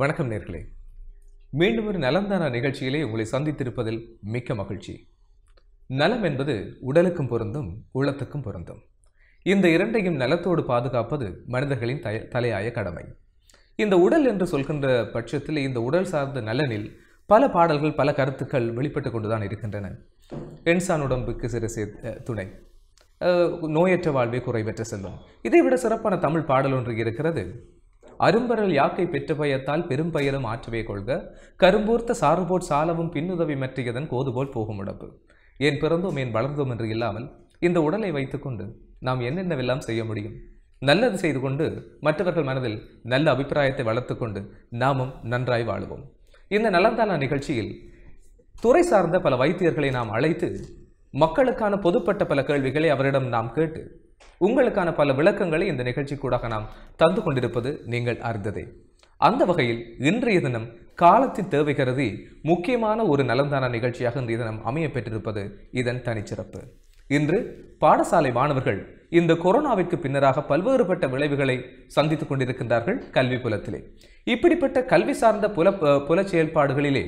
வணக்கம் நேர்களே மீண்டும் ஒரு நலந்தான நிகழ்ச்சியிலே உங்களை சந்தித்திருப்பதில் மிக்க மகிழ்ச்சி நலம் என்பது உடலுக்கும் பொருந்தும் உள்ளத்துக்கும் பொருந்தும் இந்த இரண்டையும் நலத்தோடு பாதுகாப்பது மனிதர்களின் தய தலையாய கடமை இந்த உடல் என்று சொல்கின்ற பட்சத்தில் இந்த உடல் சார்ந்த நலனில் பல பாடல்கள் பல கருத்துக்கள் வெளிப்பட்டு கொண்டுதான் இருக்கின்றன என்சான் உடம்புக்கு சிறு சே துணை நோயற்ற வாழ்வே குறைவற்ற செல்லும் இதைவிட சிறப்பான தமிழ் பாடல் ஒன்று இருக்கிறது அரும்பரல் யாக்கை பெற்ற பயத்தால் பெரும் பயரும் ஆற்றவே கொள்க கரும்பூர்த்த சாறுபோட் சாலவும் பின்னுதவி மற்றியதன் கோதுபோல் போகும் உடம்பு ஏன் பிறந்தோம் ஏன் வளர்ந்தோம் என்று இல்லாமல் இந்த உடலை வைத்துக்கொண்டு நாம் என்னென்னவெல்லாம் செய்ய முடியும் நல்லது செய்து கொண்டு மற்றவர்கள் மனதில் நல்ல அபிப்பிராயத்தை வளர்த்துக்கொண்டு நாமும் நன்றாய் வாழுவோம் இந்த நலந்தான நிகழ்ச்சியில் துறை சார்ந்த பல வைத்தியர்களை நாம் அழைத்து மக்களுக்கான பொதுப்பட்ட பல கேள்விகளை அவரிடம் நாம் கேட்டு உங்களுக்கான பல விளக்கங்களை இந்த நிகழ்ச்சிக்கூடாக நாம் தந்து கொண்டிருப்பது நீங்கள் அறிந்ததே அந்த வகையில் இன்றைய தினம் காலத்தின் தேவை கருதி முக்கியமான ஒரு நலந்தான நிகழ்ச்சியாக இன்றைய தினம் அமைய பெற்றிருப்பது இதன் தனிச்சிறப்பு இன்று பாடசாலை மாணவர்கள் இந்த கொரோனாவிற்கு பின்னராக பல்வேறுபட்ட விளைவுகளை சந்தித்துக் கொண்டிருக்கின்றார்கள் கல்வி புலத்திலே இப்படிப்பட்ட கல்வி சார்ந்த புல புல செயல்பாடுகளிலே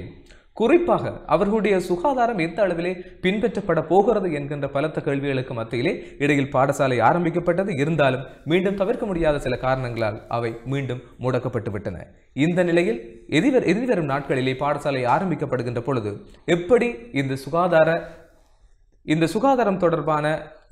குறிப்பாக அவர்களுடைய சுகாதாரம் எந்த அளவிலே பின்பற்றப்பட போகிறது என்கின்ற பலத்த கேள்விகளுக்கு மத்தியிலே இடையில் பாடசாலை ஆரம்பிக்கப்பட்டது இருந்தாலும் மீண்டும் தவிர்க்க முடியாத சில காரணங்களால் அவை மீண்டும் முடக்கப்பட்டு விட்டன இந்த நிலையில் எதிர்வரும் நாட்களிலே பாடசாலை ஆரம்பிக்கப்படுகின்ற பொழுது எப்படி இந்த சுகாதார இந்த சுகாதாரம் தொடர்பான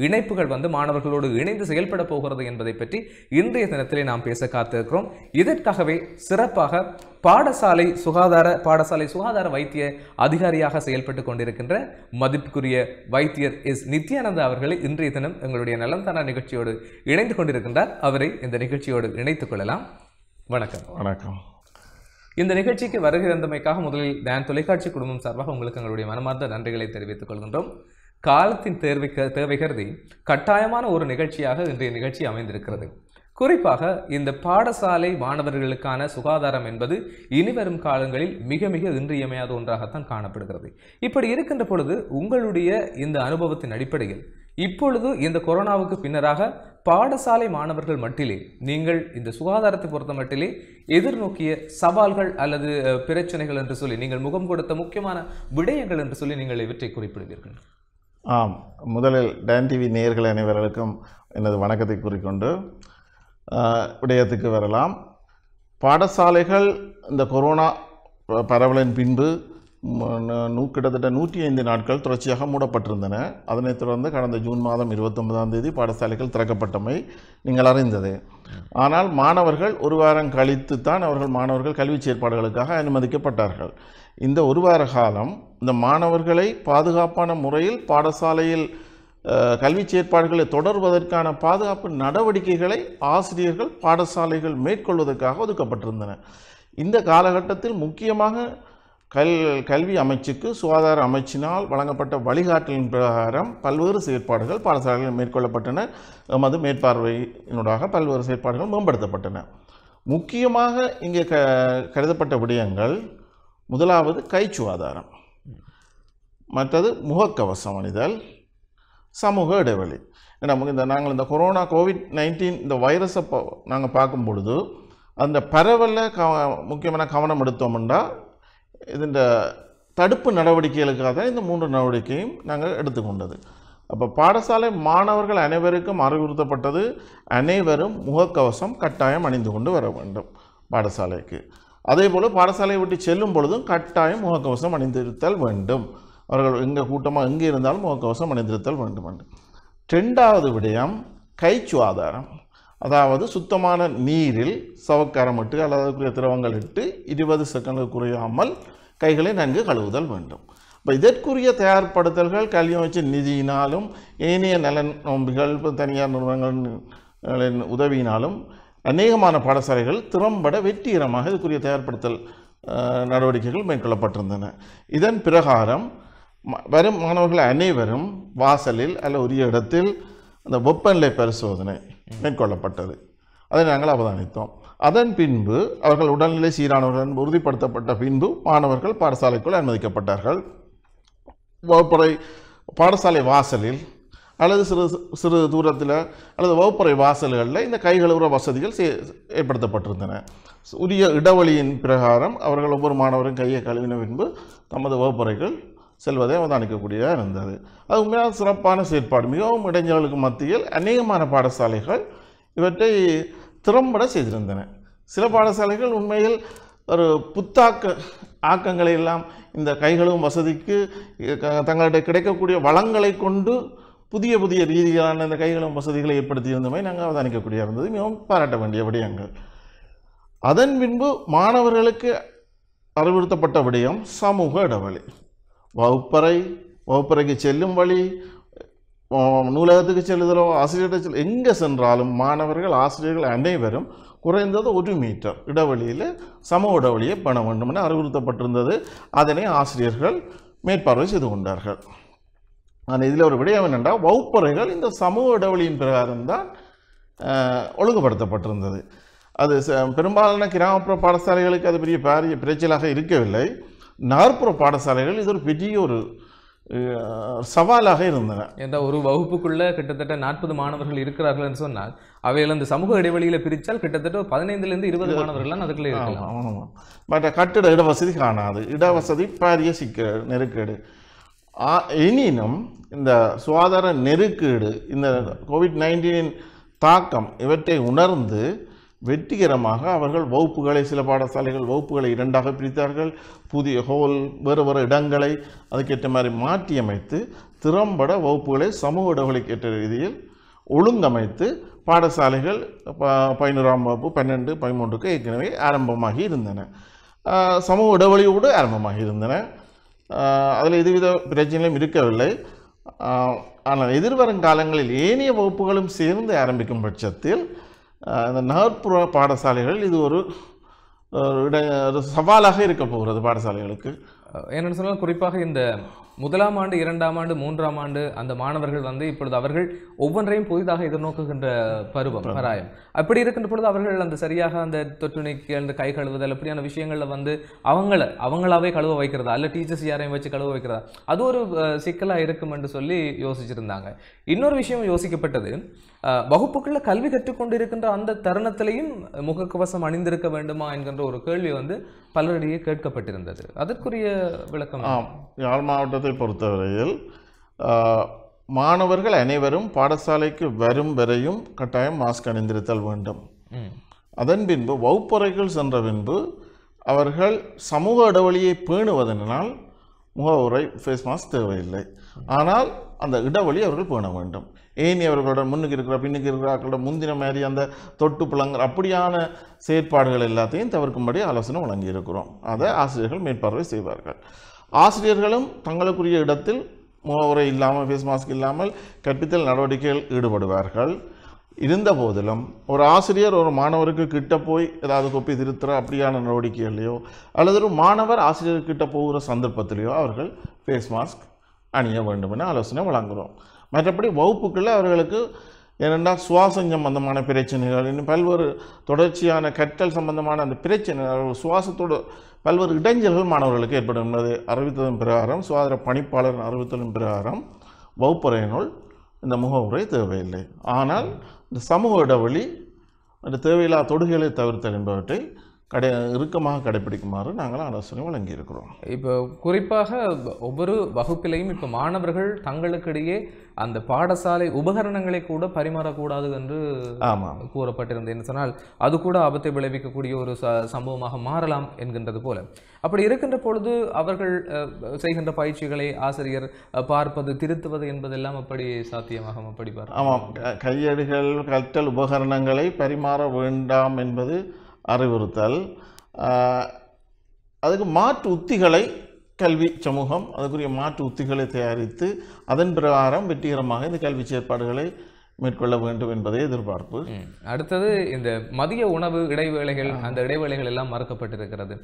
இணைப்புகள் வந்து மாணவர்களோடு இணைந்து செயல்பட போகிறது என்பதை பற்றி இன்றைய தினத்திலே நாம் பேச காத்திருக்கிறோம் இதற்காகவே சிறப்பாக பாடசாலை சுகாதார பாடசாலை சுகாதார வைத்திய அதிகாரியாக செயல்பட்டு கொண்டிருக்கின்ற மதிப்புக்குரிய வைத்தியர் எஸ் நித்யானந்தா அவர்களை இன்றைய தினம் எங்களுடைய நலந்தானா நிகழ்ச்சியோடு இணைந்து கொண்டிருக்கின்றார் அவரை இந்த நிகழ்ச்சியோடு இணைத்துக் கொள்ளலாம் வணக்கம் வணக்கம் இந்த நிகழ்ச்சிக்கு வருகிறந்தமைக்காக முதலில் நான் தொலைக்காட்சி குடும்பம் சார்பாக உங்களுக்கு எங்களுடைய மனமார்ந்த நன்றிகளை தெரிவித்துக் கொள்கின்றோம் காலத்தின் தேர்வை தேவை கருதி கட்டாயமான ஒரு நிகழ்ச்சியாக இன்றைய நிகழ்ச்சி அமைந்திருக்கிறது குறிப்பாக இந்த பாடசாலை மாணவர்களுக்கான சுகாதாரம் என்பது இனிவரும் காலங்களில் மிக மிக இன்றியமையாத ஒன்றாகத்தான் காணப்படுகிறது இப்படி இருக்கின்ற பொழுது உங்களுடைய இந்த அனுபவத்தின் அடிப்படையில் இப்பொழுது இந்த கொரோனாவுக்கு பின்னராக பாடசாலை மாணவர்கள் மட்டிலே நீங்கள் இந்த சுகாதாரத்தை பொறுத்த மட்டிலே எதிர்நோக்கிய சவால்கள் அல்லது பிரச்சனைகள் என்று சொல்லி நீங்கள் முகம் கொடுத்த முக்கியமான விடயங்கள் என்று சொல்லி நீங்கள் இவற்றை குறிப்பிடுவீர்கள் ஆம் முதலில் டேன் டிவி நேர்கள் அனைவர்களுக்கும் எனது வணக்கத்தை கூறிக்கொண்டு விடயத்துக்கு வரலாம் பாடசாலைகள் இந்த கொரோனா பரவலின் பின்பு நூ கிட்டத்தட்ட நூற்றி ஐந்து நாட்கள் தொடர்ச்சியாக மூடப்பட்டிருந்தன அதனைத் தொடர்ந்து கடந்த ஜூன் மாதம் இருபத்தொன்பதாம் தேதி பாடசாலைகள் திறக்கப்பட்டமை நீங்கள் அறிந்தது ஆனால் மாணவர்கள் ஒரு வாரம் கழித்து தான் அவர்கள் மாணவர்கள் கல்வி செயற்பாடுகளுக்காக அனுமதிக்கப்பட்டார்கள் இந்த ஒரு வார காலம் இந்த மாணவர்களை பாதுகாப்பான முறையில் பாடசாலையில் கல்வி செயற்பாடுகளை தொடர்வதற்கான பாதுகாப்பு நடவடிக்கைகளை ஆசிரியர்கள் பாடசாலைகள் மேற்கொள்வதற்காக ஒதுக்கப்பட்டிருந்தன இந்த காலகட்டத்தில் முக்கியமாக கல் கல்வி அமைச்சுக்கு சுகாதார அமைச்சினால் வழங்கப்பட்ட வழிகாட்டலின் பிரகாரம் பல்வேறு செயற்பாடுகள் பாடசாலைகள் மேற்கொள்ளப்பட்டன எமது மேற்பார்வையினூடாக பல்வேறு செயற்பாடுகள் மேம்படுத்தப்பட்டன முக்கியமாக இங்கே க கருதப்பட்ட விடயங்கள் முதலாவது கைச்சுவாதாரம் மற்றது முகக்கவசம் அணிதல் சமூக இடைவெளி நமக்கு இந்த நாங்கள் இந்த கொரோனா கோவிட் நைன்டீன் இந்த வைரஸை நாங்கள் பார்க்கும் பொழுது அந்த பரவலை க முக்கியமான கவனம் எடுத்தோம்னா இந்த தடுப்பு நடவடிக்கைகளுக்காக தான் இந்த மூன்று நடவடிக்கையும் நாங்கள் எடுத்துக்கொண்டது அப்போ பாடசாலை மாணவர்கள் அனைவருக்கும் அறிவுறுத்தப்பட்டது அனைவரும் முகக்கவசம் கட்டாயம் அணிந்து கொண்டு வர வேண்டும் பாடசாலைக்கு அதே போல் பாடசாலையை விட்டு செல்லும் பொழுதும் கட்டாயம் முகக்கவசம் அணிந்திருத்தல் வேண்டும் அவர்கள் எங்கள் கூட்டமாக எங்கே இருந்தாலும் முகக்கவசம் அணிந்திருத்தல் வேண்டும் என்று ரெண்டாவது விடயம் கை சுவாதாரம் அதாவது சுத்தமான நீரில் சவக்காரம் இட்டு அல்லது அதுக்குரிய திரவங்கள் இட்டு இருபது செகண்டுக்கு குறையாமல் கைகளை நன்கு கழுவுதல் வேண்டும் இப்போ இதற்குரிய தயார்படுத்தல்கள் கல்வி அமைச்சர் நிதியினாலும் ஏனைய நலன் நோம்பிகள் தனியார் நிறுவனங்களின் உதவியினாலும் அநேகமான பாடசாலைகள் திறம்பட வெற்றிகரமாக இதுக்குரிய தயார்படுத்தல் நடவடிக்கைகள் மேற்கொள்ளப்பட்டிருந்தன இதன் பிரகாரம் வரும் மாணவர்கள் அனைவரும் வாசலில் அல்ல உரிய இடத்தில் அந்த வெப்பநிலை பரிசோதனை மேற்கொள்ளப்பட்டது அதை நாங்கள் அவதானித்தோம் அதன் பின்பு அவர்கள் உடல்நிலை சீரானவர்கள் உறுதிப்படுத்தப்பட்ட பின்பு மாணவர்கள் பாடசாலைக்குள் அனுமதிக்கப்பட்டார்கள் வகுப்புறை பாடசாலை வாசலில் அல்லது சிறு சிறு தூரத்தில் அல்லது வகுப்பறை வாசல்களில் இந்த கைகளுற வசதிகள் ஏற்படுத்தப்பட்டிருந்தன உரிய இடைவெளியின் பிரகாரம் அவர்கள் ஒவ்வொரு மாணவரும் கையை கழுவின பின்பு தமது வகுப்பறைகள் செல்வதை அவதானிக்கக்கூடியதாக இருந்தது அது உண்மையாக சிறப்பான செயற்பாடு மிகவும் இடைஞ்சல்களுக்கு மத்தியில் அநேகமான பாடசாலைகள் இவற்றை திறம்பட செய்திருந்தன சில பாடசாலைகள் உண்மையில் ஒரு புத்தாக்க ஆக்கங்களை எல்லாம் இந்த கைகளும் வசதிக்கு தங்கள்கிட்ட கிடைக்கக்கூடிய வளங்களை கொண்டு புதிய புதிய ரீதியான இந்த கைகளும் வசதிகளை ஏற்படுத்தியிருந்தமை நாங்கள் அவதானிக்கக்கூடிய இருந்தது மிகவும் பாராட்ட வேண்டிய விடயங்கள் அதன் பின்பு மாணவர்களுக்கு அறிவுறுத்தப்பட்ட விடயம் சமூக இடைவெளி வகுப்பறை வகுப்பறைக்கு செல்லும் வழி நூலகத்துக்கு செல்லுதலோ ஆசிரியர்கிட்ட செல் எங்கே சென்றாலும் மாணவர்கள் ஆசிரியர்கள் அனைவரும் குறைந்தது ஒரு மீட்டர் இடைவெளியில் சமூக இடைவெளியை பண்ண வேண்டும் என அறிவுறுத்தப்பட்டிருந்தது அதனை ஆசிரியர்கள் மேற்பார்வை செய்து கொண்டார்கள் அந்த இதில் ஒரு விடயம் என்னென்றால் வகுப்பறைகள் இந்த சமூக இடைவெளியின் பிரகாரம் தான் ஒழுங்குபடுத்தப்பட்டிருந்தது அது பெரும்பாலான கிராமப்புற பாடசாலைகளுக்கு அது பெரிய பாரிய பிரச்சலாக இருக்கவில்லை நகர்ப்புற பாடசாலைகள் இது ஒரு பெரிய ஒரு சவாலாக இருந்தன எந்த ஒரு வகுப்புக்குள்ளே கிட்டத்தட்ட நாற்பது மாணவர்கள் என்று சொன்னால் அவையில் அந்த சமூக இடைவெளியில் பிரித்தால் கிட்டத்தட்ட பதினைந்துலேருந்து இருபது மாணவர்கள்லாம் அதுக்குள்ளே இருக்கலாம் பட் கட்டிட இடவசதி காணாது இடவசதி பாரிய சிக்க நெருக்கேடு எனினும் இந்த சுகாதார நெருக்கீடு இந்த கோவிட் நைன்டீனின் தாக்கம் இவற்றை உணர்ந்து வெற்றிகரமாக அவர்கள் வகுப்புகளை சில பாடசாலைகள் வகுப்புகளை இரண்டாக பிரித்தார்கள் புதிய ஹோல் வேறு வேறு இடங்களை அதுக்கேற்ற மாதிரி மாற்றியமைத்து திறம்பட வகுப்புகளை சமூக இடைவெளிக்கேற்ற ரீதியில் ஒழுங்கமைத்து பாடசாலைகள் பதினோராம் வகுப்பு பன்னெண்டு பதிமூன்றுக்கு ஏற்கனவே ஆரம்பமாகி இருந்தன சமூக இடைவெளியோடு ஆரம்பமாகி இருந்தன அதில் எதுவித பிரச்சனையும் இருக்கவில்லை ஆனால் எதிர்வரும் காலங்களில் ஏனைய வகுப்புகளும் சேர்ந்து ஆரம்பிக்கும் பட்சத்தில் இந்த நகர்ப்புற பாடசாலைகள் இது ஒரு இட சவாலாக இருக்க போகிறது பாடசாலைகளுக்கு என்னென்னு சொன்னால் குறிப்பாக இந்த முதலாம் ஆண்டு இரண்டாம் ஆண்டு மூன்றாம் ஆண்டு அந்த மாணவர்கள் வந்து இப்பொழுது அவர்கள் ஒவ்வொன்றையும் புதிதாக எதிர்நோக்குகின்ற பருவம் பராயம் அப்படி இருக்கின்ற பொழுது அவர்கள் அந்த சரியாக அந்த தொற்று நீக்கி அந்த கை கழுவுதல் அப்படியான விஷயங்களில் வந்து அவங்கள அவங்களாவே கழுவ வைக்கிறதா அல்ல டீச்சர்ஸ் யாரையும் வச்சு கழுவ வைக்கிறதா அது ஒரு சிக்கலாக இருக்கும் என்று சொல்லி யோசிச்சிருந்தாங்க இன்னொரு விஷயம் யோசிக்கப்பட்டது வகுப்புகளில் கல்வி கற்றுக்கொண்டு இருக்கின்ற அந்த தருணத்திலையும் முகக்கவசம் அணிந்திருக்க வேண்டுமா என்கின்ற ஒரு கேள்வி வந்து பலரிடையே கேட்கப்பட்டிருந்தது அதற்குரிய விளக்கம் யாழ் மாவட்டத்தில் பாடத்தை பொறுத்தவரையில் மாணவர்கள் அனைவரும் பாடசாலைக்கு வரும் வரையும் கட்டாயம் மாஸ்க் அணிந்திருத்தல் வேண்டும் அதன் பின்பு வகுப்பறைக்குள் சென்ற பின்பு அவர்கள் சமூக இடைவெளியை பேணுவதனால் முகவுரை ஃபேஸ் மாஸ்க் தேவையில்லை ஆனால் அந்த இடைவெளி அவர்கள் பேண வேண்டும் ஏனி அவர்களோட முன்னுக்கு இருக்கிற பின்னுக்கு அவர்களோட முந்தின மாதிரி அந்த தொட்டு புலங்கிற அப்படியான செயற்பாடுகள் எல்லாத்தையும் தவிர்க்கும்படி ஆலோசனை வழங்கியிருக்கிறோம் அதை ஆசிரியர்கள் மேற்பார்வை செய்வார்கள் ஆசிரியர்களும் தங்களுக்குரிய இடத்தில் முகவுரை இல்லாமல் ஃபேஸ் மாஸ்க் இல்லாமல் கற்பித்தல் நடவடிக்கைகள் ஈடுபடுவார்கள் இருந்த போதிலும் ஒரு ஆசிரியர் ஒரு மாணவருக்கு கிட்ட போய் ஏதாவது கொப்பி திருத்துற அப்படியான நடவடிக்கைகளையோ அல்லது ஒரு மாணவர் ஆசிரியர் கிட்ட போகிற சந்தர்ப்பத்திலேயோ அவர்கள் ஃபேஸ் மாஸ்க் அணிய வேண்டும் என ஆலோசனை வழங்குகிறோம் மற்றபடி வகுப்புக்களில் அவர்களுக்கு ஏனென்றால் சுவாசம் சம்பந்தமான பிரச்சனைகள் இன்னும் பல்வேறு தொடர்ச்சியான கற்றல் சம்பந்தமான அந்த பிரச்சனைகள் சுவாசத்தோடு பல்வேறு இடைஞ்சல்கள் மாணவர்களுக்கு ஏற்படும் ஏற்படுகின்றது அறிவித்ததன் பிரகாரம் சுகாதார பணிப்பாளர் அறிவித்ததன் பிரகாரம் வகுப்பறை நூல் இந்த முகவுரை தேவையில்லை ஆனால் இந்த சமூக இடைவெளி அந்த தேவையில்லா தொடுகைகளை தவிர்த்தல் என்பவற்றை கடை இறுக்கமாக கடைபிடிக்குமாறு நாங்கள் ஆலோசனை வழங்கியிருக்கிறோம் இப்போ குறிப்பாக ஒவ்வொரு வகுப்பிலையும் இப்போ மாணவர்கள் தங்களுக்கிடையே அந்த பாடசாலை உபகரணங்களை கூட பரிமாறக்கூடாது என்று ஆமாம் கூறப்பட்டிருந்தது என்ன சொன்னால் அது கூட ஆபத்தை விளைவிக்கக்கூடிய ஒரு ச சம்பவமாக மாறலாம் என்கின்றது போல அப்படி இருக்கின்ற பொழுது அவர்கள் செய்கின்ற பயிற்சிகளை ஆசிரியர் பார்ப்பது திருத்துவது என்பதெல்லாம் அப்படி சாத்தியமாக அப்படி ஆமாம் கையடிகள் கற்றல் உபகரணங்களை பரிமாற வேண்டாம் என்பது அறிவுறுத்தல் அதுக்கு மாற்று உத்திகளை கல்வி சமூகம் அதுக்குரிய மாற்று உத்திகளை தயாரித்து அதன் பிரகாரம் வெற்றிகரமாக இந்த கல்வி செயற்பாடுகளை மேற்கொள்ள வேண்டும் என்பதே எதிர்பார்ப்பு அடுத்தது இந்த மதிய உணவு இடைவேளைகள் அந்த இடைவேளைகள் எல்லாம் மறக்கப்பட்டிருக்கிறது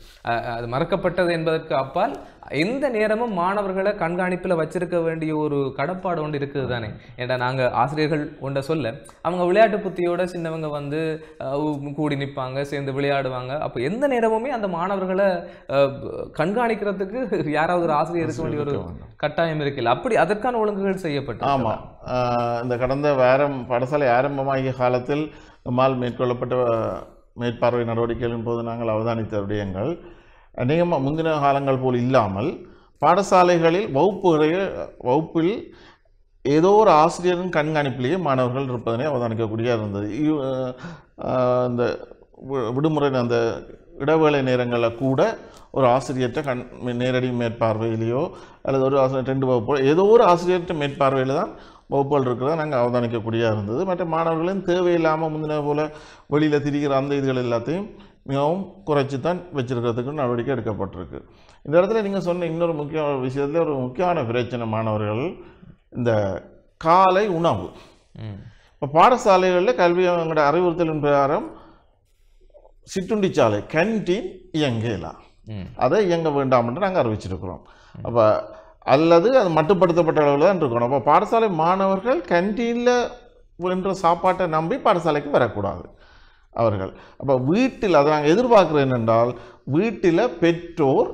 அது மறக்கப்பட்டது என்பதற்கு அப்பால் எந்த நேரமும் மாணவர்களை கண்காணிப்பில் வச்சிருக்க வேண்டிய ஒரு கடப்பாடு ஒன்று இருக்குது தானே ஏன்னா நாங்கள் ஆசிரியர்கள் ஒன்றை சொல்ல அவங்க விளையாட்டு புத்தியோட சின்னவங்க வந்து கூடி நிற்பாங்க சேர்ந்து விளையாடுவாங்க அப்போ எந்த நேரமுமே அந்த மாணவர்களை கண்காணிக்கிறதுக்கு யாராவது ஒரு ஆசிரியர் இருக்க வேண்டிய ஒரு கட்டாயம் இருக்குல்ல அப்படி அதற்கான ஒழுங்குகள் செய்யப்பட்டு ஆமாம் இந்த கடந்த வாரம் படசாலை ஆரம்பமாகிய காலத்தில் நம்மால் மேற்கொள்ளப்பட்ட மேற்பார்வை நடவடிக்கைகளின் போது நாங்கள் அவதானித்த விடயங்கள் அநேகமாக முந்தின காலங்கள் போல் இல்லாமல் பாடசாலைகளில் வகுப்புடைய வகுப்பில் ஏதோ ஒரு ஆசிரியரின் கண்காணிப்பிலேயே மாணவர்கள் இருப்பதனை அவதானிக்கக்கூடிய இருந்தது இந்த விடுமுறை அந்த இடைவேளை நேரங்களில் கூட ஒரு ஆசிரியர்கிட்ட கண் நேரடி மேற்பார்வையிலேயோ அல்லது ஒரு ஆசிரியர் ரெண்டு வகுப்போ ஏதோ ஒரு ஆசிரியர்கிட்ட மேற்பார்வையில் தான் வகுப்புகள் இருக்கிறத நாங்கள் அவதானிக்கக்கூடியதாக இருந்தது மற்ற மாணவர்களின் தேவையில்லாமல் முந்தின போல் வெளியில் திரிகிற அந்த இதுகள் எல்லாத்தையும் மிகவும் குறைச்சி தான் வச்சுருக்கிறதுக்கு நடவடிக்கை எடுக்கப்பட்டிருக்கு இந்த இடத்துல நீங்கள் சொன்ன இன்னொரு முக்கிய விஷயத்தில் ஒரு முக்கியமான பிரச்சனை மாணவர்கள் இந்த காலை உணவு இப்போ பாடசாலைகளில் கல்வி அவங்களோட அறிவுறுத்தலின் பிரகாரம் சிற்றுண்டி சாலை கேன்டீன் இயங்கலாம் அதை இயங்க வேண்டாம் என்று நாங்கள் அறிவிச்சிருக்கிறோம் அப்போ அல்லது அது மட்டுப்படுத்தப்பட்ட அளவில் தான் இருக்கணும் அப்போ பாடசாலை மாணவர்கள் கேன்டீனில் என்ற சாப்பாட்டை நம்பி பாடசாலைக்கு வரக்கூடாது அவர்கள் அப்போ வீட்டில் அதை நாங்கள் எதிர்பார்க்குறோம் என்றால் வீட்டில் பெற்றோர்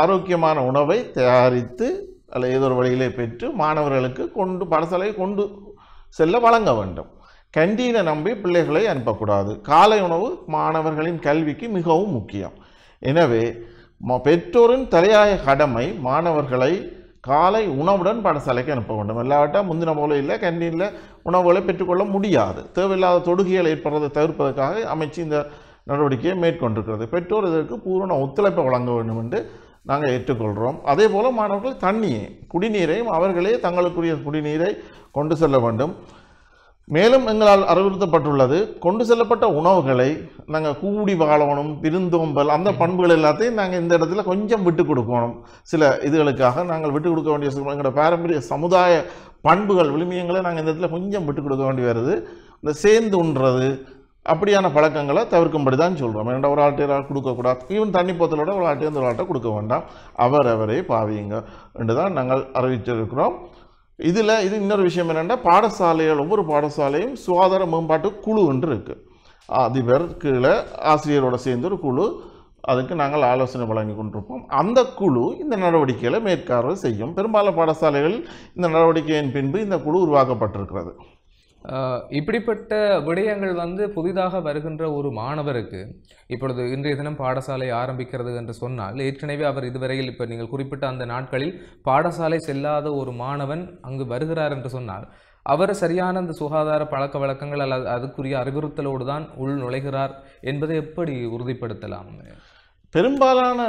ஆரோக்கியமான உணவை தயாரித்து அல்ல ஏதோ ஒரு வழியிலே பெற்று மாணவர்களுக்கு கொண்டு பாடசாலையை கொண்டு செல்ல வழங்க வேண்டும் கண்டீனை நம்பி பிள்ளைகளை அனுப்பக்கூடாது காலை உணவு மாணவர்களின் கல்விக்கு மிகவும் முக்கியம் எனவே பெற்றோரின் தலையாய கடமை மாணவர்களை காலை உணவுடன் பாடசாலைக்கு அனுப்ப வேண்டும் இல்லாவிட்டால் முந்தின போல இல்லை கேன்டீனில் உணவுகளை பெற்றுக்கொள்ள முடியாது தேவையில்லாத தொடுகைகள் ஏற்படுறதை தவிர்ப்பதற்காக அமைச்சு இந்த நடவடிக்கையை மேற்கொண்டிருக்கிறது பெற்றோர் இதற்கு பூரண ஒத்துழைப்பை வழங்க வேண்டும் என்று நாங்கள் ஏற்றுக்கொள்கிறோம் அதே போல் மாணவர்கள் தண்ணியை குடிநீரையும் அவர்களே தங்களுக்குரிய குடிநீரை கொண்டு செல்ல வேண்டும் மேலும் எங்களால் அறிவுறுத்தப்பட்டுள்ளது கொண்டு செல்லப்பட்ட உணவுகளை நாங்கள் கூடி வாழணும் விருந்தோம்பல் அந்த பண்புகள் எல்லாத்தையும் நாங்கள் இந்த இடத்துல கொஞ்சம் விட்டு கொடுக்கணும் சில இதுகளுக்காக நாங்கள் விட்டு கொடுக்க வேண்டிய எங்களோட பாரம்பரிய சமுதாய பண்புகள் விளிமியங்களை நாங்கள் இந்த இடத்துல கொஞ்சம் விட்டு கொடுக்க வேண்டி வருது இந்த சேர்ந்து உண்றது அப்படியான பழக்கங்களை தவிர்க்கும்படி தான் சொல்கிறோம் ஏன்னா ஒரு ஆட்டை யாரால் கொடுக்கக்கூடாது ஈவன் தண்ணி போத்தலோட ஒரு ஆட்டையும் ஒரு ஆட்டை கொடுக்க வேண்டாம் அவர் அவரே பாவியுங்க என்று தான் நாங்கள் அறிவிச்சிருக்கிறோம் இதில் இது இன்னொரு விஷயம் என்னென்னா பாடசாலைகள் ஒவ்வொரு பாடசாலையும் சுகாதார மேம்பாட்டு குழு ஒன்று இருக்குது அதிபர் கீழே ஆசிரியரோடு சேர்ந்து ஒரு குழு அதுக்கு நாங்கள் ஆலோசனை வழங்கி கொண்டிருப்போம் அந்த குழு இந்த நடவடிக்கைகளை மேற்பார்வை செய்யும் பெரும்பாலும் பாடசாலைகளில் இந்த நடவடிக்கையின் பின்பு இந்த குழு உருவாக்கப்பட்டிருக்கிறது இப்படிப்பட்ட விடயங்கள் வந்து புதிதாக வருகின்ற ஒரு மாணவருக்கு இப்பொழுது இன்றைய தினம் பாடசாலை ஆரம்பிக்கிறது என்று சொன்னால் ஏற்கனவே அவர் இதுவரையில் இப்போ நீங்கள் குறிப்பிட்ட அந்த நாட்களில் பாடசாலை செல்லாத ஒரு மாணவன் அங்கு வருகிறார் என்று சொன்னால் அவர் சரியான அந்த சுகாதார பழக்க வழக்கங்கள் அல்லது அதுக்குரிய அறிவுறுத்தலோடு தான் உள் நுழைகிறார் என்பதை எப்படி உறுதிப்படுத்தலாம் பெரும்பாலான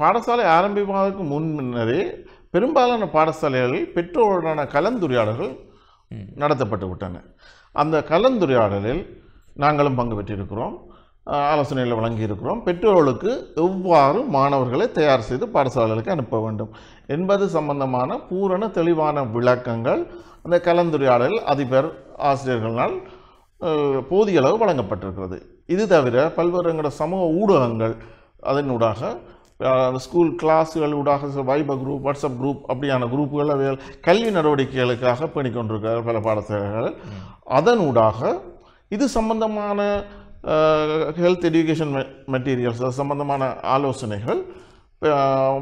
பாடசாலை ஆரம்பிப்பதற்கு முன்னரே பெரும்பாலான பாடசாலைகளில் பெற்றோருடனான கலந்துரையாடல்கள் நடத்தப்பட்டு விட்டன அந்த கலந்துரையாடலில் நாங்களும் பங்கு பெற்றிருக்கிறோம் ஆலோசனையில் வழங்கியிருக்கிறோம் பெற்றோர்களுக்கு எவ்வாறு மாணவர்களை தயார் செய்து பாடசாலைகளுக்கு அனுப்ப வேண்டும் என்பது சம்பந்தமான பூரண தெளிவான விளக்கங்கள் அந்த கலந்துரையாடல் அதிபர் ஆசிரியர்களால் போதிய அளவு வழங்கப்பட்டிருக்கிறது இது தவிர பல்வேறு எங்களோட சமூக ஊடகங்கள் அதனூடாக ஸ்கூல் கிளாஸுகள் ஊடாக வைப குரூப் வாட்ஸ்அப் குரூப் அப்படியான குரூப்புகள் அவைகள் கல்வி நடவடிக்கைகளுக்காக பண்ணிக்கொண்டிருக்கிறார் பல பாடசாலைகள் ஊடாக இது சம்பந்தமான ஹெல்த் எஜுகேஷன் மெட்டீரியல்ஸ் அது சம்பந்தமான ஆலோசனைகள்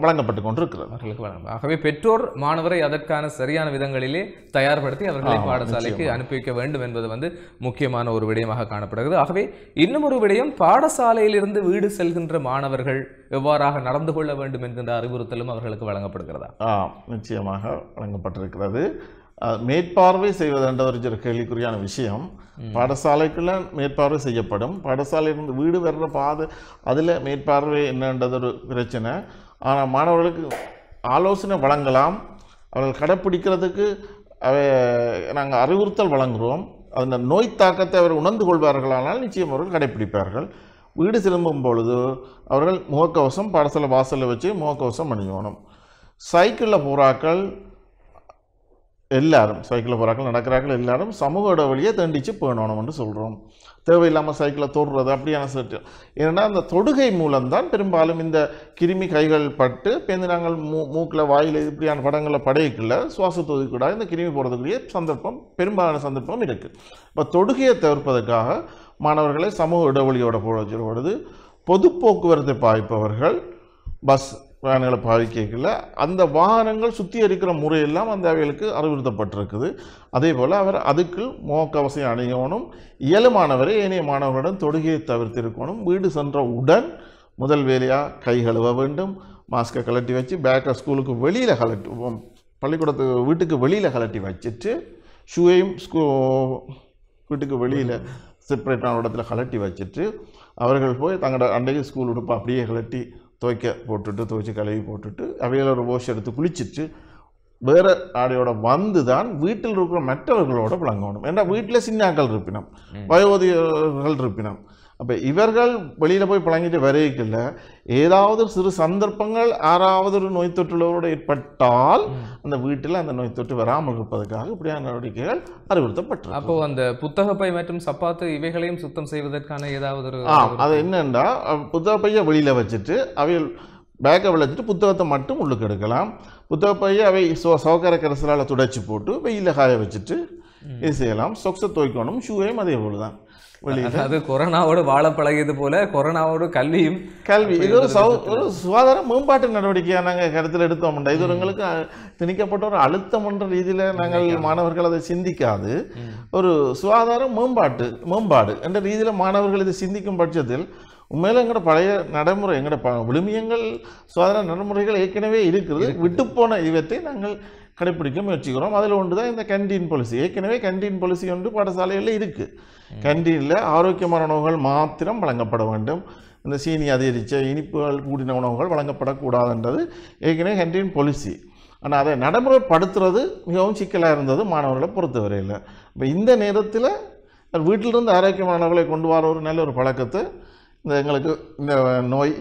வழங்கப்பட்டு கொண்டிருக்கிறது அவர்களுக்கு ஆகவே பெற்றோர் மாணவரை அதற்கான சரியான விதங்களிலே தயார்படுத்தி அவர்களை பாடசாலைக்கு அனுப்பி வைக்க வேண்டும் என்பது வந்து முக்கியமான ஒரு விடயமாக காணப்படுகிறது ஆகவே இன்னும் ஒரு விடயம் பாடசாலையிலிருந்து வீடு செல்கின்ற மாணவர்கள் எவ்வாறாக நடந்து கொள்ள வேண்டும் என்கின்ற அறிவுறுத்தலும் அவர்களுக்கு வழங்கப்படுகிறதா நிச்சயமாக வழங்கப்பட்டிருக்கிறது மேற்பார்வை செய்வதுன்ற ஒரு கேள்விக்குறியான விஷயம் பாடசாலைக்குள்ள மேற்பார்வை செய்யப்படும் பாடசாலையிலிருந்து வீடு வர்ற பாதை அதில் மேற்பார்வை என்னன்றது ஒரு பிரச்சனை ஆனால் மாணவர்களுக்கு ஆலோசனை வழங்கலாம் அவர்கள் கடைப்பிடிக்கிறதுக்கு நாங்கள் அறிவுறுத்தல் வழங்குகிறோம் அந்த நோய் தாக்கத்தை அவர் உணர்ந்து கொள்வார்களானால் நிச்சயம் அவர்கள் கடைப்பிடிப்பார்கள் வீடு திரும்பும் பொழுது அவர்கள் முகக்கவசம் பாடசாலை வாசலில் வச்சு முகக்கவசம் அணியணும் சைக்கிளில் பூராக்கள் எல்லாரும் சைக்கிளில் போகிறார்கள் நடக்கிறார்கள் எல்லாரும் சமூக இடைவெளியை தண்டித்து போயணும்னு சொல்கிறோம் தேவையில்லாமல் சைக்கிளை தொடுறது அப்படியான சட்டம் ஏன்னா அந்த தொடுகை மூலம்தான் பெரும்பாலும் இந்த கிருமி கைகள் பட்டு பேருந்து நாங்கள் மூ மூக்கில் வாயில் இப்படியான படங்களை படையக்கில் சுவாச தொகுதிக்கூடாக இந்த கிருமி போகிறதுக்குரிய சந்தர்ப்பம் பெரும்பாலான சந்தர்ப்பம் இருக்குது இப்போ தொடுகையை தவிர்ப்பதற்காக மாணவர்களை சமூக இடைவெளியோட போட சொல்வது பொது போக்குவரத்தை பாய்ப்பவர்கள் பஸ் வாகனங்களை பாதிக்கல அந்த வாகனங்கள் சுத்திகரிக்கிற முறையெல்லாம் அந்த அவைகளுக்கு அறிவுறுத்தப்பட்டிருக்குது அதே போல் அவர் அதுக்கு முகக்கவசம் அணியணும் இயலுமானவரை ஏனைய மாணவர்களிடம் தொடுகையை தவிர்த்திருக்கணும் வீடு சென்ற உடன் முதல் வேலையாக கை கழுவ வேண்டும் மாஸ்கை கலட்டி வச்சு பேக்கை ஸ்கூலுக்கு வெளியில் கலட்டி பள்ளிக்கூடத்துக்கு வீட்டுக்கு வெளியில் கலட்டி வச்சுட்டு ஷூவையும் ஸ்கூ வீட்டுக்கு வெளியில் செப்பரேட்டான இடத்துல கலட்டி வச்சுட்டு அவர்கள் போய் தங்களோட அன்றைக்கு ஸ்கூல் உடுப்பை அப்படியே கலட்டி துவைக்க போட்டுட்டு துவைச்சி கழுவி போட்டுட்டு அவையில் ஒரு வாஷ் எடுத்து குளிச்சுட்டு வேறு ஆடையோட வந்து தான் வீட்டில் இருக்கிற மற்றவர்களோட விளங்கணும் ஏன்னா வீட்டில் சின்னாக்கள் இருப்பினம் வயோதிகர்கள் இருப்பினம் அப்போ இவர்கள் வெளியில் போய் பழங்கிட்டு வரையில ஏதாவது சிறு சந்தர்ப்பங்கள் ஆறாவது ஒரு நோய் தொற்றுள்ளவரோடு ஏற்பட்டால் அந்த வீட்டில் அந்த நோய் தொற்று வராமல் இருப்பதற்காக இப்படியான நடவடிக்கைகள் அறிவுறுத்தப்பட்டு அப்போ அந்த புத்தகப்பை மற்றும் சப்பாத்து இவைகளையும் சுத்தம் செய்வதற்கான ஏதாவது ஒரு அது என்னென்றா புத்தகப்பையை வெளியில் வச்சுட்டு அவைகள் பேக்கை விளைச்சிட்டு புத்தகத்தை மட்டும் உள்ளுக்கு எடுக்கலாம் புத்தகப்பையை அவை சோ சோக்கர கரசலால் துடைச்சி போட்டு வெயிலில் காய வச்சுட்டு இது செய்யலாம் சொக்ஸை துவைக்கணும் ஷூவையும் அதே போலதான் தான் அதாவது கொரோனாவோடு வாழ பழகியது போல கொரோனாவோடு கல்வியும் கல்வி இது ஒரு சௌ ஒரு சுகாதார மேம்பாட்டு நடவடிக்கையாக நாங்கள் கருத்தில் எடுத்தோம் இது எங்களுக்கு திணிக்கப்பட்ட ஒரு அழுத்தம் என்ற ரீதியில் நாங்கள் மாணவர்கள் அதை சிந்திக்காது ஒரு சுகாதார மேம்பாட்டு மேம்பாடு என்ற ரீதியில் மாணவர்கள் இதை சிந்திக்கும் பட்சத்தில் உண்மையில் எங்களோட பழைய நடைமுறை எங்களோட விழுமியங்கள் சுகாதார நடைமுறைகள் ஏற்கனவே இருக்கிறது விட்டுப்போன இவத்தை நாங்கள் கடைப்பிடிக்க முயற்சிக்கிறோம் அதில் ஒன்று தான் இந்த கேன்டீன் பாலிசி ஏற்கனவே கேன்டீன் பாலிசி ஒன்று பாடசாலையில் இருக்குது கேன்டீனில் ஆரோக்கியமான உணவுகள் மாத்திரம் வழங்கப்பட வேண்டும் இந்த சீனி அதிகரித்த இனிப்புகள் கூடின உணவுகள் வழங்கப்படக்கூடாதுன்றது ஏற்கனவே கேன்டீன் பாலிசி ஆனால் அதை நடைமுறைப்படுத்துறது மிகவும் சிக்கலாக இருந்தது மாணவர்களை பொறுத்தவரையில் இப்போ இந்த நேரத்தில் வீட்டிலிருந்து ஆரோக்கியமானவர்களை கொண்டு வர ஒரு நல்ல ஒரு பழக்கத்தை இந்த எங்களுக்கு இந்த நோய்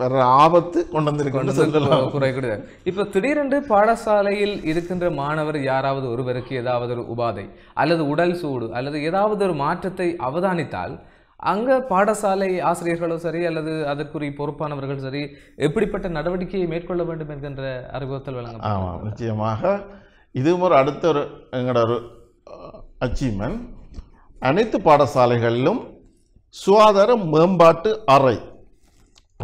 வர்ற ஆபத்து கொண்டு வந்திருக்கோம் சொல்லலாம் குறைக்கூடாது இப்போ திடீரென்று பாடசாலையில் இருக்கின்ற மாணவர் யாராவது ஒருவருக்கு ஏதாவது ஒரு உபாதை அல்லது உடல் சூடு அல்லது ஏதாவது ஒரு மாற்றத்தை அவதானித்தால் அங்கே பாடசாலை ஆசிரியர்களோ சரி அல்லது அதற்குரிய பொறுப்பானவர்கள் சரி எப்படிப்பட்ட நடவடிக்கையை மேற்கொள்ள வேண்டும் என்கின்ற அறிவுறுத்தல் வழங்க ஆமாம் நிச்சயமாக இதுவும் ஒரு அடுத்த ஒரு எங்களோட ஒரு அச்சீவ்மெண்ட் அனைத்து பாடசாலைகளிலும் சுகாதார மேம்பாட்டு அறை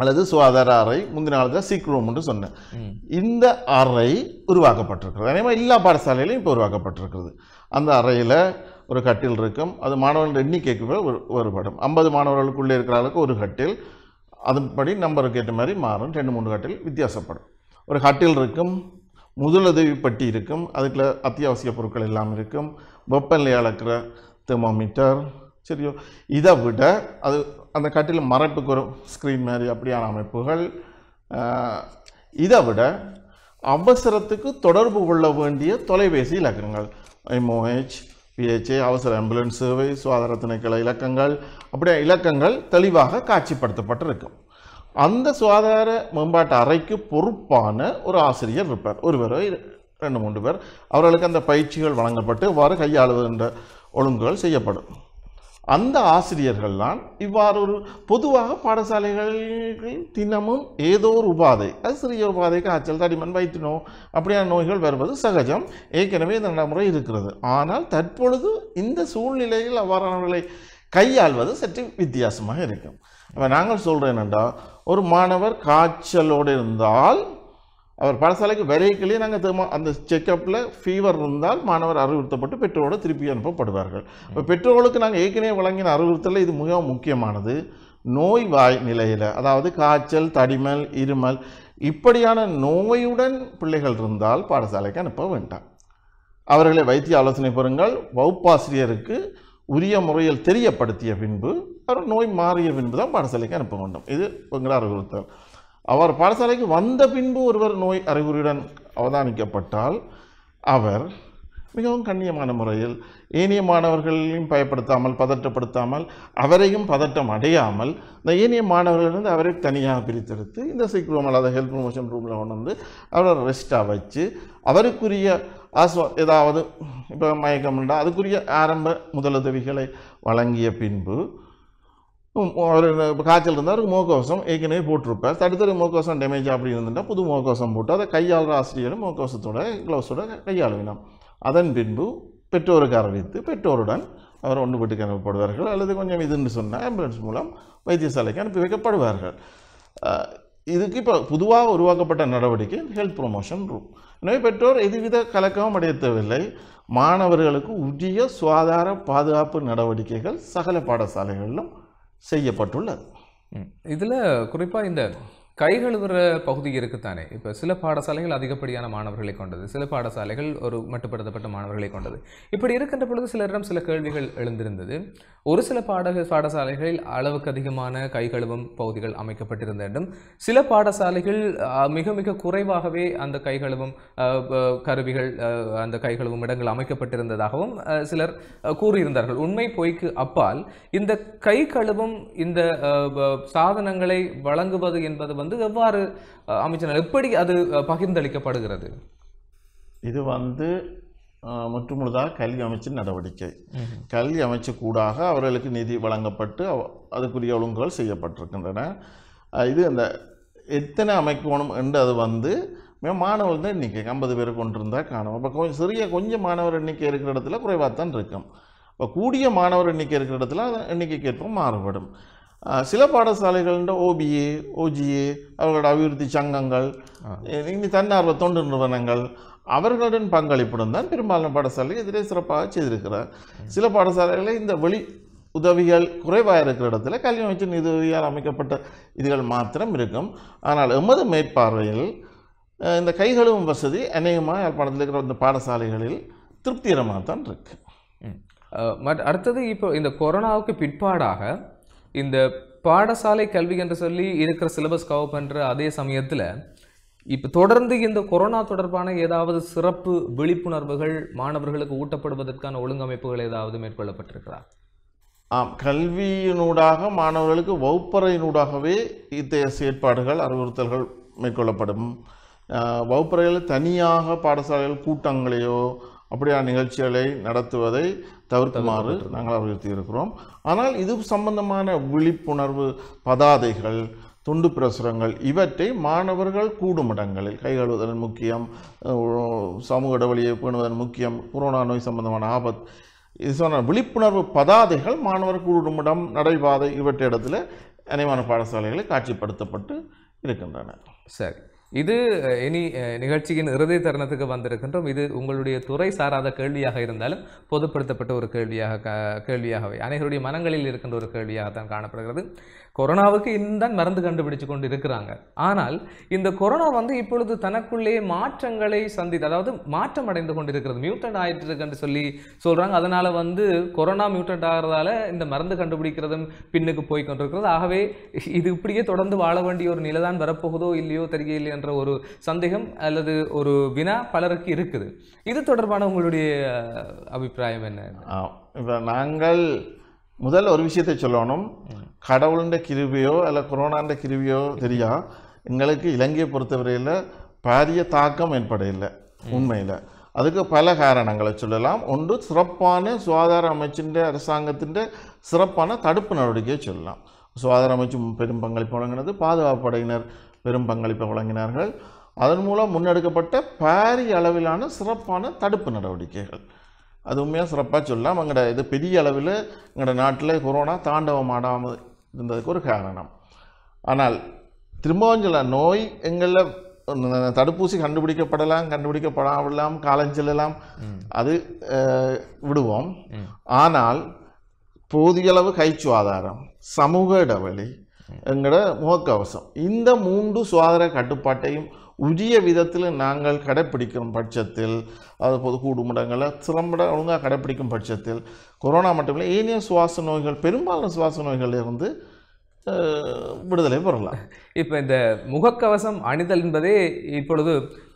அல்லது சுகாதார அறை முந்தின காலத்தில் சீக் ரூம் என்று சொன்னேன் இந்த அறை உருவாக்கப்பட்டிருக்கிறது அதே மாதிரி எல்லா பாடசாலையிலையும் இப்போ உருவாக்கப்பட்டிருக்கிறது அந்த அறையில் ஒரு கட்டில் இருக்கும் அது மாணவர்கள் எண்ணிக்கைக்கு வேறுபடும் ஐம்பது மாணவர்களுக்குள்ளே இருக்கிற அளவுக்கு ஒரு கட்டில் அதன்படி நம்பருக்கு ஏற்ற மாதிரி மாறும் ரெண்டு மூணு கட்டில் வித்தியாசப்படும் ஒரு கட்டில் இருக்கும் முதலுதவி பட்டி இருக்கும் அதுக்குள்ள அத்தியாவசிய பொருட்கள் எல்லாம் இருக்கும் வெப்பநிலை அளக்கிற தெர்மோமீட்டர் சரியோ இதை விட அது அந்த கட்டில் மறைப்புக்கு ஒரு ஸ்க்ரீன் மாதிரி அப்படியான அமைப்புகள் இதை விட அவசரத்துக்கு தொடர்பு கொள்ள வேண்டிய தொலைபேசி இலக்கங்கள் எம்ஓஹெச் பிஹெச்ஏ அவசர ஆம்புலன்ஸ் சேவை சுகாதார திணைக்கள இலக்கங்கள் அப்படியே இலக்கங்கள் தெளிவாக காட்சிப்படுத்தப்பட்டிருக்கும் அந்த சுகாதார மேம்பாட்டு அறைக்கு பொறுப்பான ஒரு ஆசிரியர் இருப்பார் ஒருவர் ரெண்டு மூன்று பேர் அவர்களுக்கு அந்த பயிற்சிகள் வழங்கப்பட்டு வாறு கையாளுவது என்ற ஒழுங்குகள் செய்யப்படும் அந்த ஆசிரியர்கள்லாம் இவ்வாறு ஒரு பொதுவாக பாடசாலைகள் தினமும் ஏதோ ஒரு உபாதை அது சிறிய உபாதை காய்ச்சல் தடிமன் வயிற்று நோ அப்படியான நோய்கள் வருவது சகஜம் ஏற்கனவே இந்த நடைமுறை இருக்கிறது ஆனால் தற்பொழுது இந்த சூழ்நிலையில் அவ்வாறானவர்களை கையாள்வது சற்று வித்தியாசமாக இருக்கும் இப்போ நாங்கள் சொல்கிறேன் என்னென்றால் ஒரு மாணவர் காய்ச்சலோடு இருந்தால் அவர் பாடசாலைக்கு விரைக்கலையே நாங்கள் திரும்ப அந்த செக்கப்பில் ஃபீவர் இருந்தால் மாணவர் அறிவுறுத்தப்பட்டு பெற்றோரோடு திருப்பி அனுப்பப்படுவார்கள் இப்போ பெற்றோர்களுக்கு நாங்கள் ஏற்கனவே வழங்கின அறிவுறுத்தலில் இது மிகவும் முக்கியமானது நோய் வாய் நிலையில் அதாவது காய்ச்சல் தடிமல் இருமல் இப்படியான நோயுடன் பிள்ளைகள் இருந்தால் பாடசாலைக்கு அனுப்ப வேண்டாம் அவர்களை வைத்திய ஆலோசனை பெறுங்கள் வகுப்பாசிரியருக்கு உரிய முறையில் தெரியப்படுத்திய பின்பு அவர் நோய் மாறிய பின்பு தான் பாடசாலைக்கு அனுப்ப வேண்டும் இது உங்களை அறிவுறுத்தல் அவர் பாடசாலைக்கு வந்த பின்பு ஒருவர் நோய் அறிகுறியுடன் அவதானிக்கப்பட்டால் அவர் மிகவும் கண்ணியமான முறையில் ஏனைய மாணவர்களையும் பயப்படுத்தாமல் பதட்டப்படுத்தாமல் அவரையும் பதட்டம் அடையாமல் இந்த ஏனைய மாணவர்களிருந்து அவரை தனியாக பிரித்தெடுத்து இந்த சிக் ரூம் அல்லாத ஹெல்த் ப்ரொமோஷன் ரூமில் கொண்டு வந்து அவரை ரெஸ்ட்டாக வச்சு அவருக்குரிய ஆஸ்வ ஏதாவது இப்போ மயக்கம் உண்டா அதுக்குரிய ஆரம்ப முதலுதவிகளை வழங்கிய பின்பு காய்ச்சல் இருந்தால் ஒரு முகக்கவசம் ஏற்கனவே போட்டிருப்பேன் தடுத்தது முகக்கவசம் டேமேஜ் அப்படி இருந்துட்டால் புது முகக்கவசம் போட்டு அதை கையாளுற ஆசிரியரும் முகக்கவசத்தோட க்ளவுஸோட கையாளுவினோம் அதன் பின்பு பெற்றோருக்கு அறிவித்து பெற்றோருடன் அவர் ஒன்று வீட்டுக்கு அனுப்பப்படுவார்கள் அல்லது கொஞ்சம் இதுன்னு சொன்னால் ஆம்புலன்ஸ் மூலம் வைத்தியசாலைக்கு அனுப்பி வைக்கப்படுவார்கள் இதுக்கு இப்போ பொதுவாக உருவாக்கப்பட்ட நடவடிக்கை ஹெல்த் ப்ரொமோஷன் ரூம் எனவே பெற்றோர் எதுவித கலக்கமும் அடைய தேவையில்லை மாணவர்களுக்கு உரிய சுகாதார பாதுகாப்பு நடவடிக்கைகள் சகல பாடசாலைகளிலும் செய்யப்பட்டுள்ளது இதில் குறிப்பாக இந்த கை கழுவுற பகுதி இருக்குத்தானே இப்போ சில பாடசாலைகள் அதிகப்படியான மாணவர்களை கொண்டது சில பாடசாலைகள் ஒரு மட்டுப்படுத்தப்பட்ட மாணவர்களை கொண்டது இப்படி இருக்கின்ற பொழுது சிலரிடம் சில கேள்விகள் எழுந்திருந்தது ஒரு சில பாடக பாடசாலைகளில் அளவுக்கு அதிகமான கை கழுவும் பகுதிகள் அமைக்கப்பட்டிருந்த என்றும் சில பாடசாலைகள் மிக மிக குறைவாகவே அந்த கை கழுவும் கருவிகள் அந்த கை கழுவும் இடங்கள் அமைக்கப்பட்டிருந்ததாகவும் சிலர் கூறியிருந்தார்கள் உண்மை பொய்க்கு அப்பால் இந்த கை கழுவும் இந்த சாதனங்களை வழங்குவது என்பது வந்து வந்து எவ்வாறு அமைச்சர் எப்படி அது பகிர்ந்தளிக்கப்படுகிறது இது வந்து முற்றுமுழுதாக கல்வி அமைச்சின் நடவடிக்கை கல்வி அமைச்சு கூடாக அவர்களுக்கு நிதி வழங்கப்பட்டு அதுக்குரிய ஒழுங்குகள் செய்யப்பட்டிருக்கின்றன இது அந்த எத்தனை அமைக்கணும் என்று அது வந்து மாணவர் தான் எண்ணிக்கை ஐம்பது பேர் கொண்டிருந்தால் காணும் அப்போ கொஞ்சம் சிறிய கொஞ்சம் மாணவர் எண்ணிக்கை இருக்கிற இடத்துல குறைவாக தான் இருக்கும் இப்போ கூடிய மாணவர் எண்ணிக்கை இருக்கிற இடத்துல எண்ணிக்கைக்கேற்ப மாறுபடும் சில பாடசாலைகள்ன்ற ஓபிஏ ஓஜிஏ அவர்களோட அபிவிருத்தி சங்கங்கள் தன்னார்வ தொண்டு நிறுவனங்கள் அவர்களுடன் பங்களிப்புடன் தான் பெரும்பாலான பாடசாலை இதிலே சிறப்பாக செய்திருக்கிறார் சில பாடசாலைகளில் இந்த வெளி உதவிகள் குறைவாக இருக்கிற இடத்துல கல்வி அமைச்சர் நிதியால் அமைக்கப்பட்ட இதுகள் மாத்திரம் இருக்கும் ஆனால் எமது மேற்பார்வையில் இந்த கைகளும் வசதி அநேகமாக ஏற்பாடு இருக்கிற இந்த பாடசாலைகளில் திருப்திகரமாக தான் இருக்குது மட் அடுத்தது இப்போ இந்த கொரோனாவுக்கு பிற்பாடாக இந்த பாடசாலை கல்வி என்று சொல்லி இருக்கிற சிலபஸ் கவர் பண்ணுற அதே சமயத்தில் இப்போ தொடர்ந்து இந்த கொரோனா தொடர்பான ஏதாவது சிறப்பு விழிப்புணர்வுகள் மாணவர்களுக்கு ஊட்டப்படுவதற்கான ஒழுங்கமைப்புகள் ஏதாவது மேற்கொள்ளப்பட்டிருக்கிறார் ஆம் கல்வியினூடாக மாணவர்களுக்கு வகுப்பறையினூடாகவே இத்தகைய செயற்பாடுகள் அறிவுறுத்தல்கள் மேற்கொள்ளப்படும் வகுப்பறையில் தனியாக பாடசாலைகள் கூட்டங்களையோ அப்படியான நிகழ்ச்சிகளை நடத்துவதை தவிர்க்குமாறு நாங்கள் அறிவுறுத்தி இருக்கிறோம் ஆனால் இது சம்பந்தமான விழிப்புணர்வு பதாதைகள் துண்டு பிரசுரங்கள் இவற்றை மாணவர்கள் கூடும் இடங்களில் கைகழுவதன் முக்கியம் சமூக இடைவெளியை பேணுவதன் முக்கியம் கொரோனா நோய் சம்பந்தமான ஆபத் இது சொன்ன விழிப்புணர்வு பதாதைகள் மாணவர் கூடும் இடம் நடைபாதை இவற்றை இடத்துல அனைவான பாடசாலைகளை காட்சிப்படுத்தப்பட்டு இருக்கின்றன சரி இது இனி நிகழ்ச்சியின் இறுதி தருணத்துக்கு வந்திருக்கின்றோம் இது உங்களுடைய துறை சாராத கேள்வியாக இருந்தாலும் பொதுப்படுத்தப்பட்ட ஒரு கேள்வியாக கேள்வியாகவே அனைவருடைய மனங்களில் இருக்கின்ற ஒரு கேள்வியாக தான் காணப்படுகிறது கொரோனாவுக்கு இன்னும் மருந்து கண்டுபிடிச்சு கொண்டு இருக்கிறாங்க ஆனால் இந்த கொரோனா வந்து இப்பொழுது தனக்குள்ளே மாற்றங்களை சந்தித்து அதாவது மாற்றம் அடைந்து கொண்டு இருக்கிறது மியூட்டன்ட் ஆயிட்டு இருக்குன்னு சொல்லி சொல்கிறாங்க அதனால் வந்து கொரோனா மியூட்டன்ட் ஆகிறதால இந்த மருந்து கண்டுபிடிக்கிறதும் பின்னுக்கு போய் கொண்டிருக்கிறது ஆகவே இது இப்படியே தொடர்ந்து வாழ வேண்டிய ஒரு நிலை தான் வரப்போகுதோ இல்லையோ தெரியலையோ என்ற ஒரு சந்தேகம் அல்லது ஒரு வினா பலருக்கு இருக்குது இது தொடர்பான உங்களுடைய அபிப்பிராயம் என்ன இப்போ நாங்கள் முதல் ஒரு விஷயத்தை சொல்லணும் கடவுளுடைய கிருவியோ அல்ல கொரோனாண்ட கிருவியோ தெரியா எங்களுக்கு இலங்கையை பொறுத்தவரையில் பாரிய தாக்கம் ஏற்பட இல்லை உண்மையில் அதுக்கு பல காரணங்களை சொல்லலாம் ஒன்று சிறப்பான சுகாதார அமைச்சின் அரசாங்கத்தின் சிறப்பான தடுப்பு நடவடிக்கையை சொல்லலாம் சுகாதார அமைச்சு பெரும் பங்களிப்பு வழங்கினது பாதுகாப்பு படையினர் பெரும் பங்களிப்பை வழங்கினார்கள் அதன் மூலம் முன்னெடுக்கப்பட்ட பாரிய அளவிலான சிறப்பான தடுப்பு நடவடிக்கைகள் அது உண்மையாக சிறப்பாக சொல்லலாம் எங்களோட இது பெரிய அளவில் எங்களோட நாட்டில் கொரோனா தாண்டவம் ஆடாமல் இருந்ததுக்கு ஒரு காரணம் ஆனால் திரும்பவும் நோய் எங்களில் தடுப்பூசி கண்டுபிடிக்கப்படலாம் கண்டுபிடிக்கப்படாமலாம் காலம் அது விடுவோம் ஆனால் போதிய அளவு கைச்சு ஆதாரம் சமூக இடைவெளி எங்களோட முகக்கவசம் இந்த மூன்று சுகாதார கட்டுப்பாட்டையும் உரிய விதத்தில் நாங்கள் கடைப்பிடிக்கும் பட்சத்தில் அது பொது கூடுமிடங்களை சிறம்பட ஒழுங்காக கடைப்பிடிக்கும் பட்சத்தில் கொரோனா மட்டுமில்லை ஏனைய சுவாச நோய்கள் பெரும்பாலான சுவாச நோய்கள் இருந்து விடுதலை பெறலாம் இப்போ இந்த முகக்கவசம் அணிதல் என்பதே இப்பொழுது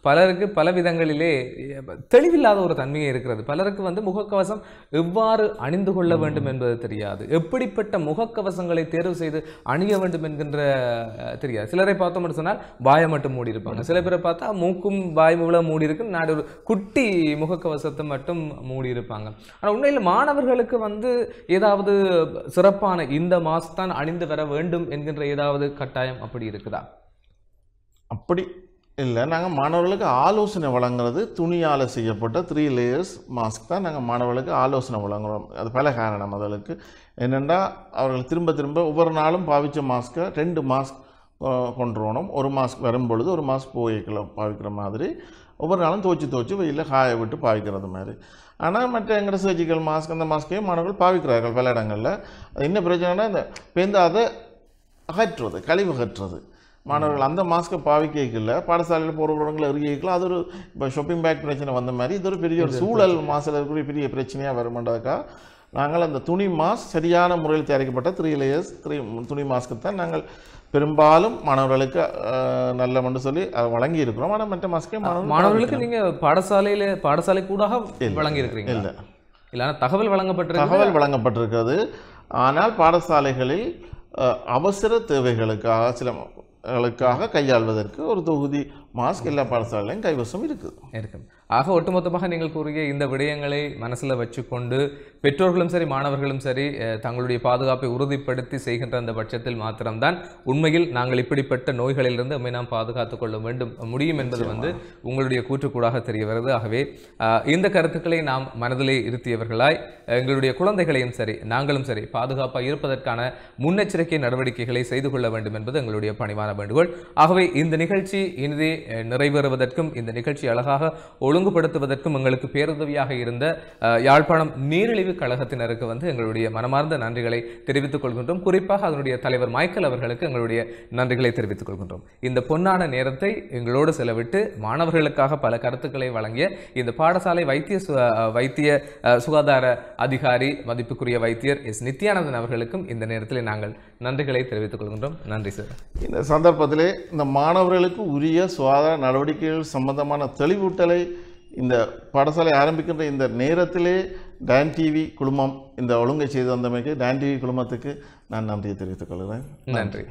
பலருக்கு பல விதங்களிலே தெளிவில்லாத ஒரு தன்மையே இருக்கிறது பலருக்கு வந்து முகக்கவசம் எவ்வாறு அணிந்து கொள்ள வேண்டும் என்பது தெரியாது எப்படிப்பட்ட முகக்கவசங்களை தேர்வு செய்து அணிய வேண்டும் என்கின்ற தெரியாது சிலரை பார்த்தோம் சொன்னால் வாயை மட்டும் மூடி இருப்பாங்க சில பேரை பார்த்தா மூக்கும் வாய் மூலம் மூடி இருக்கு நாடு ஒரு குட்டி முகக்கவசத்தை மட்டும் மூடி இருப்பாங்க ஆனால் உண்மையில் மாணவர்களுக்கு வந்து ஏதாவது சிறப்பான இந்த மாஸ்க் தான் அணிந்து வர வேண்டும் என்கின்ற ஏதாவது கட்டாயம் அப்படி இருக்குதா அப்படி இல்லை நாங்கள் மாணவர்களுக்கு ஆலோசனை வழங்குறது துணியால் செய்யப்பட்ட த்ரீ லேயர்ஸ் மாஸ்க் தான் நாங்கள் மாணவர்களுக்கு ஆலோசனை வழங்குகிறோம் அது பல காரணம் அதற்கு என்னென்னா அவர்கள் திரும்ப திரும்ப ஒவ்வொரு நாளும் பாவித்த மாஸ்க்கை ரெண்டு மாஸ்க் கொண்டு வரணும் ஒரு மாஸ்க் வரும் பொழுது ஒரு மாஸ்க் போய்க்கலாம் பாவிக்கிற மாதிரி ஒவ்வொரு நாளும் துவச்சி துவச்சி வெயிலில் காய விட்டு பாவிக்கிறது மாதிரி ஆனால் மற்ற எங்கட சர்ஜிக்கல் மாஸ்க் அந்த மாஸ்கையும் மாணவர்கள் பாவிக்கிறார்கள் பல இடங்களில் என்ன பிரச்சனைனா இந்த பேருந்து அதை அகற்றுவது கழிவு அகற்றுறது மாணவர்கள் அந்த மாஸ்க்கை வைக்கல பாடசாலையில் போகிற அருகே வைக்கல அது ஒரு இப்போ ஷாப்பிங் பேக் பிரச்சனை வந்த மாதிரி இது ஒரு பெரிய ஒரு சூழல் மாசில் இருக்கக்கூடிய பெரிய பிரச்சனையாக வருமாண்டாக்கா நாங்கள் அந்த துணி மாஸ்க் சரியான முறையில் தயாரிக்கப்பட்ட த்ரீ லேயர்ஸ் த்ரீ துணி மாஸ்க்கு தான் நாங்கள் பெரும்பாலும் மாணவர்களுக்கு நல்ல மண்டு சொல்லி வழங்கி இருக்கிறோம் ஆனால் மற்ற மாஸ்க்கே மாணவர்களுக்கு நீங்கள் பாடசாலையில் பாடசாலை கூட வழங்கி இருக்கிறீங்க இல்லை இல்லை தகவல் வழங்கப்பட்ட தகவல் வழங்கப்பட்டிருக்கிறது ஆனால் பாடசாலைகளில் அவசர தேவைகளுக்காக சில களுக்காக கையாள்வதற்கு ஒரு தொகுதி மாஸ்க் எல்லா பாடசாலையும் கைவசம் இருக்குது இருக்குது ஆக ஒட்டுமொத்தமாக நீங்கள் கூறிய இந்த விடயங்களை மனசில் வச்சுக்கொண்டு பெற்றோர்களும் சரி மாணவர்களும் சரி தங்களுடைய பாதுகாப்பை உறுதிப்படுத்தி செய்கின்ற அந்த பட்சத்தில் மாத்திரம்தான் உண்மையில் நாங்கள் இப்படிப்பட்ட நோய்களிலிருந்து நம்மை நாம் பாதுகாத்து கொள்ள வேண்டும் முடியும் என்பது வந்து உங்களுடைய கூற்றுக்கூடாக தெரிய வருது ஆகவே இந்த கருத்துக்களை நாம் மனதிலே இருத்தியவர்களாய் எங்களுடைய குழந்தைகளையும் சரி நாங்களும் சரி பாதுகாப்பாக இருப்பதற்கான முன்னெச்சரிக்கை நடவடிக்கைகளை செய்து கொள்ள வேண்டும் என்பது எங்களுடைய பணிவான வேண்டுகோள் ஆகவே இந்த நிகழ்ச்சி இனிதே நிறைவேறுவதற்கும் இந்த நிகழ்ச்சி அழகாக ஒழுங்குபடுத்துவதற்கும் எங்களுக்கு பேருதவியாக இருந்த யாழ்ப்பாணம் நீரிழிவு கழகத்தினருக்கு வந்து எங்களுடைய மனமார்ந்த நன்றிகளை தெரிவித்துக் கொள்கின்றோம் குறிப்பாக அதனுடைய தலைவர் மைக்கேல் அவர்களுக்கு எங்களுடைய நன்றிகளை தெரிவித்துக் கொள்கின்றோம் இந்த பொன்னான நேரத்தை எங்களோடு செலவிட்டு மாணவர்களுக்காக பல கருத்துக்களை வழங்கிய இந்த பாடசாலை வைத்திய வைத்திய சுகாதார அதிகாரி மதிப்புக்குரிய வைத்தியர் எஸ் நித்யானந்தன் அவர்களுக்கும் இந்த நேரத்தில் நாங்கள் நன்றிகளை தெரிவித்துக் கொள்கின்றோம் நன்றி சார் இந்த சந்தர்ப்பத்திலே இந்த மாணவர்களுக்கு உரிய சுகாதார நடவடிக்கைகள் சம்பந்தமான தெளிவூட்டலை இந்த பாடசாலை ஆரம்பிக்கின்ற இந்த நேரத்திலே டான் டிவி குழுமம் இந்த ஒழுங்கை செய்து வந்தமைக்கு டான் டிவி குழுமத்துக்கு நான் நன்றியை தெரிவித்துக் கொள்கிறேன் நன்றி